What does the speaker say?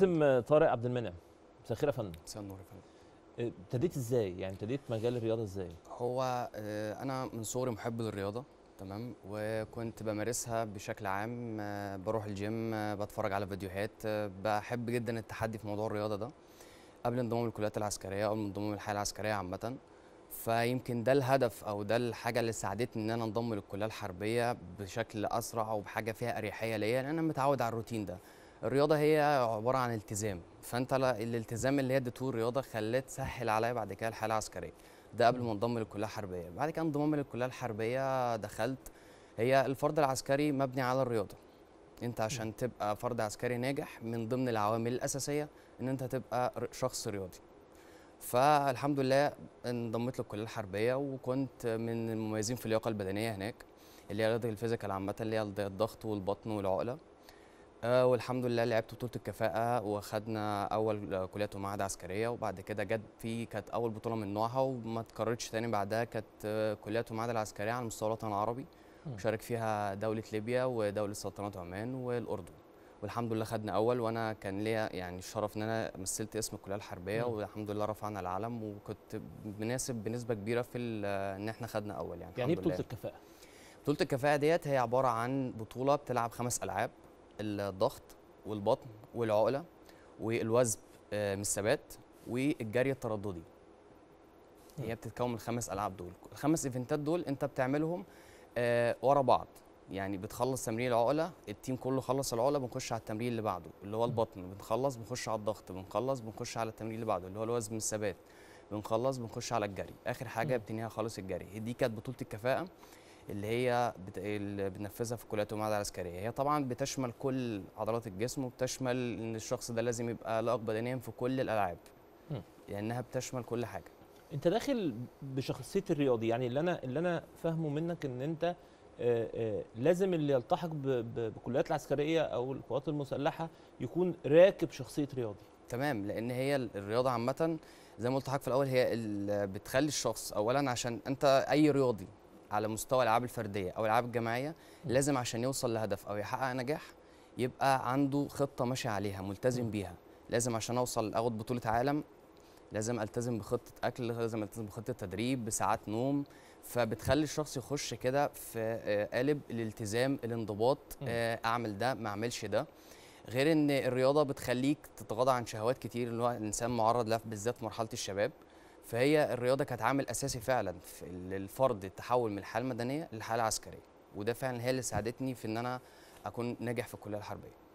اسم آه، طارق عبد المنعم مساء الخير يا فندم مساء النور يا فندم ابتديت ازاي يعني ابتديت مجال الرياضه ازاي هو آه، انا من صغري محب للرياضه تمام وكنت بمارسها بشكل عام آه، بروح الجيم بتفرج على فيديوهات بحب جدا التحدي في موضوع الرياضه ده قبل انضمام الكليات العسكريه او انضمام الحياه العسكريه عامه فيمكن ده الهدف او ده الحاجه اللي ساعدتني ان انا انضم للكليه الحربيه بشكل اسرع وبحاجه فيها اريحيه ليا لان انا متعود على الروتين ده الرياضه هي عباره عن التزام فانت الالتزام اللي هي اديته الرياضه خلت سهل عليا بعد كده الحاله العسكريه ده قبل ما انضم للكليه الحربيه بعد كده انضمامي للكليه الحربيه دخلت هي الفرد العسكري مبني على الرياضه انت عشان تبقى فرد عسكري ناجح من ضمن العوامل الاساسيه ان انت تبقى شخص رياضي فالحمد لله انضميت للكليه الحربيه وكنت من المميزين في اللياقه البدنيه هناك اللي هي الفيزيكال عامه اللي هي الضغط والبطن والعقله آه، والحمد لله لعبت بطوله الكفاءه وخدنا اول كليات ومعهد عسكريه وبعد كده جت في كانت اول بطوله من نوعها وما اتكررتش تاني بعدها كانت كليات ومعهد العسكريه على مستوى الوطن العربي وشارك فيها دوله ليبيا ودوله سلطنه عمان والاردن والحمد لله خدنا اول وانا كان ليا يعني الشرف ان انا مثلت اسم الكليه الحربيه والحمد لله رفعنا العلم وكنت مناسب بنسبه كبيره في ان احنا خدنا اول يعني يعني ايه بطوله الكفاءه؟ بطوله الكفاءه ديت هي عباره عن بطوله بتلعب خمس العاب الضغط والبطن والعقله والوزن آه، من الثبات والجري الترددي هي نعم. بتتكون من الخمس العاب دول الخمس ايفنتات دول انت بتعملهم آه ورا بعض يعني بتخلص تمرين العقله التيم كله خلص العقله بنخش على التمرين اللي بعده اللي هو نعم. البطن بنخلص بنخش على الضغط بنخلص بنخش على التمرين اللي بعده اللي هو الوزن من الثبات بنخلص بنخش على الجري اخر حاجه نعم. بتنهيها خالص الجري دي كانت بطوله الكفاءه اللي هي بت... اللي بننفذها في كليات المعده العسكريه هي طبعا بتشمل كل عضلات الجسم وبتشمل ان الشخص ده لازم يبقى لائق بدنيا في كل الالعاب لانها يعني بتشمل كل حاجه انت داخل بشخصيه الرياضي يعني اللي انا اللي انا فاهمه منك ان انت آآ آآ لازم اللي يلتحق بكليات العسكريه او القوات المسلحه يكون راكب شخصيه رياضي تمام لان هي الرياضه عامه زي ما قلت حضرتك في الاول هي بتخلي الشخص اولا عشان انت اي رياضي على مستوى الالعاب الفرديه او الالعاب الجماعيه لازم عشان يوصل لهدف او يحقق نجاح يبقى عنده خطه ماشي عليها ملتزم بيها لازم عشان اوصل اخد بطوله عالم لازم التزم بخطه اكل لازم التزم بخطه تدريب بساعات نوم فبتخلي الشخص يخش كده في آه، قالب الالتزام الانضباط آه، اعمل ده ما اعملش ده غير ان الرياضه بتخليك تتغاضى عن شهوات كتير اللي هو الانسان معرض لها بالذات مرحله الشباب فهي الرياضه كانت عامل اساسي فعلا للفرد التحول من الحاله المدنيه للحاله العسكريه وده فعلا هي اللي ساعدتني في ان انا اكون ناجح في الكليه الحربيه